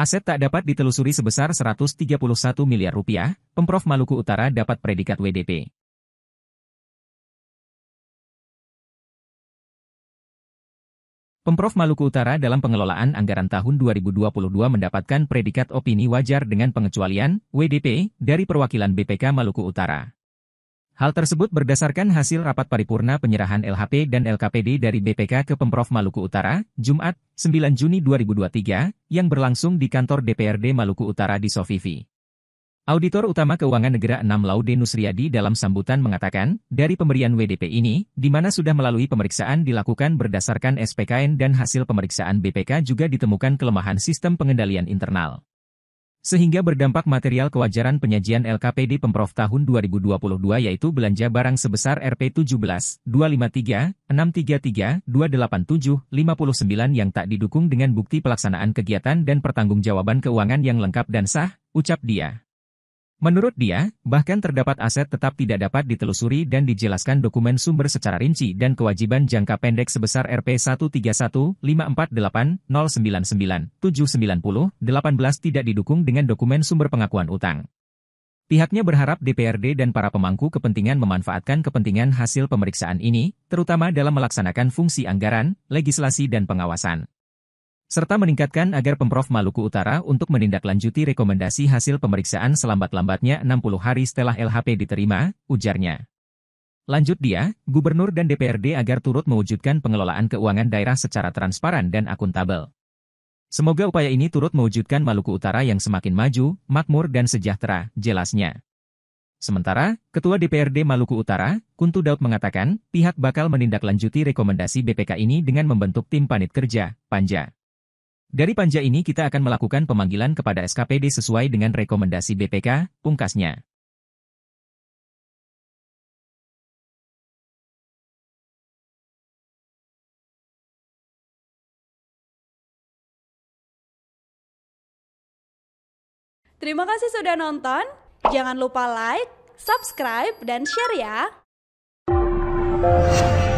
Aset tak dapat ditelusuri sebesar 131 miliar rupiah, Pemprov Maluku Utara dapat predikat WDP. Pemprov Maluku Utara dalam pengelolaan anggaran tahun 2022 mendapatkan predikat opini wajar dengan pengecualian WDP dari perwakilan BPK Maluku Utara. Hal tersebut berdasarkan hasil rapat paripurna penyerahan LHP dan LKPD dari BPK ke Pemprov Maluku Utara, Jumat, 9 Juni 2023, yang berlangsung di kantor DPRD Maluku Utara di Sofifi. Auditor Utama Keuangan Negara 6 Laude Nusriadi dalam sambutan mengatakan, dari pemberian WDP ini, di mana sudah melalui pemeriksaan dilakukan berdasarkan SPKN dan hasil pemeriksaan BPK juga ditemukan kelemahan sistem pengendalian internal sehingga berdampak material kewajaran penyajian LKPD Pemprov tahun 2022 yaitu belanja barang sebesar rp 17.253.633.287.59 yang tak didukung dengan bukti pelaksanaan kegiatan dan pertanggungjawaban keuangan yang lengkap dan sah, ucap dia. Menurut dia, bahkan terdapat aset tetap tidak dapat ditelusuri dan dijelaskan dokumen sumber secara rinci dan kewajiban jangka pendek sebesar Rp 131 tidak didukung dengan dokumen sumber pengakuan utang. Pihaknya berharap DPRD dan para pemangku kepentingan memanfaatkan kepentingan hasil pemeriksaan ini, terutama dalam melaksanakan fungsi anggaran, legislasi dan pengawasan serta meningkatkan agar Pemprov Maluku Utara untuk menindaklanjuti rekomendasi hasil pemeriksaan selambat-lambatnya 60 hari setelah LHP diterima, ujarnya. Lanjut dia, Gubernur dan DPRD agar turut mewujudkan pengelolaan keuangan daerah secara transparan dan akuntabel. Semoga upaya ini turut mewujudkan Maluku Utara yang semakin maju, makmur dan sejahtera, jelasnya. Sementara, Ketua DPRD Maluku Utara, Kuntu Daud mengatakan, pihak bakal menindaklanjuti rekomendasi BPK ini dengan membentuk tim panit kerja, Panja. Dari panja ini kita akan melakukan pemanggilan kepada SKPD sesuai dengan rekomendasi BPK, pungkasnya. Terima kasih sudah nonton. Jangan lupa like, subscribe, dan share ya.